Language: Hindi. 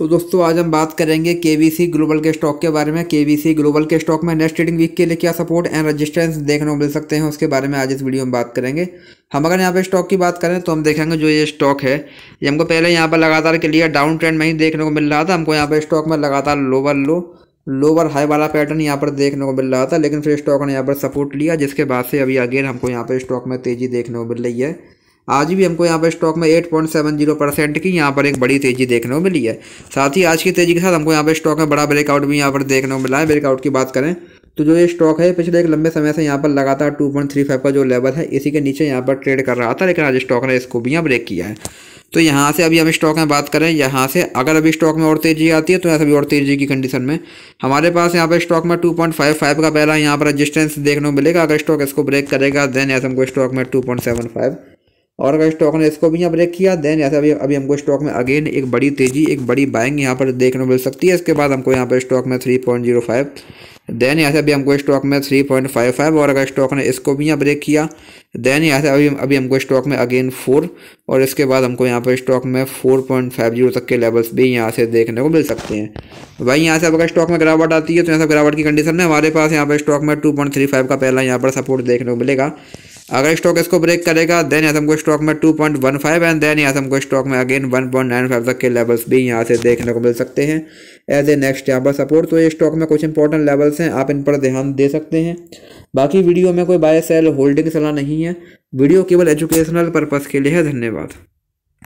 तो दोस्तों आज हम बात करेंगे के ग्लोबल के स्टॉक के बारे में के ग्लोबल के स्टॉक में नेक्स्ट ट्रेडिंग वीक के लिए क्या सपोर्ट एंड रेजिस्टेंस देखने को मिल सकते हैं उसके बारे में आज इस वीडियो में बात करेंगे हम अगर यहाँ पे स्टॉक की बात करें तो हम देखेंगे जो ये स्टॉक है ये हमको पहले यहाँ पर लगातार के लिए डाउन ट्रेंड में ही देखने को मिल रहा था हमको यहाँ पर स्टॉक में लगातार लोअर लो लोअर हाई वाला पैटर्न यहाँ पर देखने को मिल रहा था लेकिन फिर स्टॉक ने यहाँ पर सपोर्ट लिया जिसके बाद से अभी अगेन हमको यहाँ पर स्टॉक में तेज़ी देखने को मिल रही है आज भी हमको यहाँ पर स्टॉक में eight point seven zero percent की यहाँ पर एक बड़ी तेज़ी देखने को मिली है साथ ही आज की तेज़ी के साथ हमको यहाँ पर स्टॉक में बड़ा ब्रेकआउट भी यहाँ पर देखने को मिला है ब्रेकआउट की बात करें तो जो ये स्टॉक है पिछले एक लंबे समय से यहाँ पर लगातार टू का जो लेवल है इसी के नीचे यहाँ पर ट्रेड कर रहा था लेकिन आज स्टॉक ने इसको भी यहाँ ब्रेक किया है तो यहाँ से अभी हम स्टॉक में बात करें यहाँ से अगर अभी स्टॉक में और तेजी आती है तो यहाँ अभी और तेजी की कंडीशन में हमारे पास यहाँ पर स्टॉक में 2.55 का पहला यहाँ पर रजिस्टेंस देखने को मिलेगा अगर स्टॉक इसको ब्रेक करेगा देन ऐसे हमको स्टॉक में 2.75 और अगर स्टॉक ने इसको भी यहाँ ब्रेक किया देन से अभी अभी हमको स्टॉक में अगेन एक बड़ी तेजी एक बड़ी बाइंग यहाँ पर देखने को मिल सकती है इसके बाद हमको यहाँ पर स्टॉक में three point zero five then यहाँ से अभी हमको स्टॉक में थ्री पॉइंट फाइव फाइव और अगर स्टॉक ने इसको भी यहाँ ब्रेक किया देन यहाँ से अभी अभी हमको स्टॉक में अगेन फोर और इसके बाद हमको यहाँ पर स्टॉक में फोर पॉइंट फाइव जीरो तक के लेवल्स भी यहाँ से देखने को मिल सकते हैं वहीं यहाँ से अगर स्टॉक में गिरावट आती है तो यहाँ से गिरावट की कंडीशन में हमारे पास यहाँ पर स्टॉक में टू पॉइंट थ्री फाइव का पहला यहाँ पर सपोर्ट देखने को मिलेगा अगर स्टॉक इसको ब्रेक करेगा देन यहाँ से हमको स्टॉक में 2.15 एंड देन यहाँ से हमको स्टॉक में अगेन 1.95 तक के लेवल्स भी यहाँ से देखने को मिल सकते हैं एज ए नेक्स्ट यहाँ पर सपोर्ट तो ये स्टॉक में कुछ इंपॉर्टेंट लेवल्स हैं आप इन पर ध्यान दे सकते हैं बाकी वीडियो में कोई बाय सेल होल्डिंग सलाह नहीं है वीडियो केवल एजुकेशनल पर्पज़ के लिए है धन्यवाद